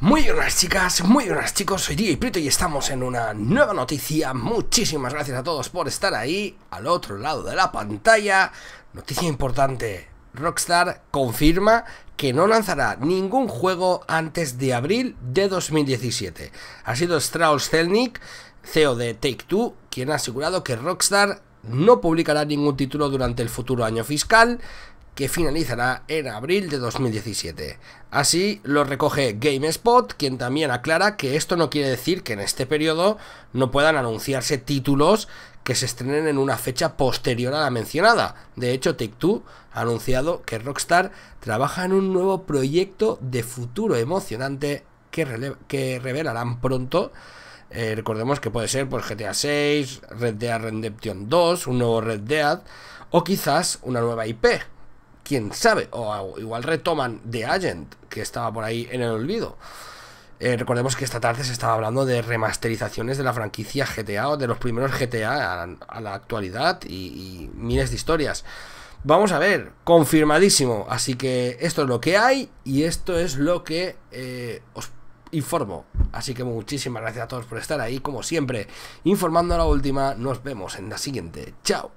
Muy buenas chicas, muy buenas chicos, soy y Prito y estamos en una nueva noticia. Muchísimas gracias a todos por estar ahí, al otro lado de la pantalla. Noticia importante, Rockstar confirma que no lanzará ningún juego antes de abril de 2017. Ha sido Strauss Zelnick, CEO de Take Two, quien ha asegurado que Rockstar no publicará ningún título durante el futuro año fiscal que finalizará en abril de 2017. Así lo recoge GameSpot, quien también aclara que esto no quiere decir que en este periodo no puedan anunciarse títulos que se estrenen en una fecha posterior a la mencionada. De hecho, Take-Two ha anunciado que Rockstar trabaja en un nuevo proyecto de futuro emocionante que, revelarán pronto. Eh, recordemos que puede ser pues, GTA 6, Red Dead Redemption 2, un nuevo Red Dead o quizás una nueva IP quién sabe, o igual retoman The Agent, que estaba por ahí en el olvido. Eh, recordemos que esta tarde se estaba hablando de remasterizaciones de la franquicia GTA o de los primeros GTA a, la actualidad y, miles de historias. Vamos a ver, confirmadísimo. Así que esto es lo que hay y esto es lo que eh, os informo. Así que muchísimas gracias a todos por estar ahí, como siempre, informando a la última. Nos vemos en la siguiente. Chao.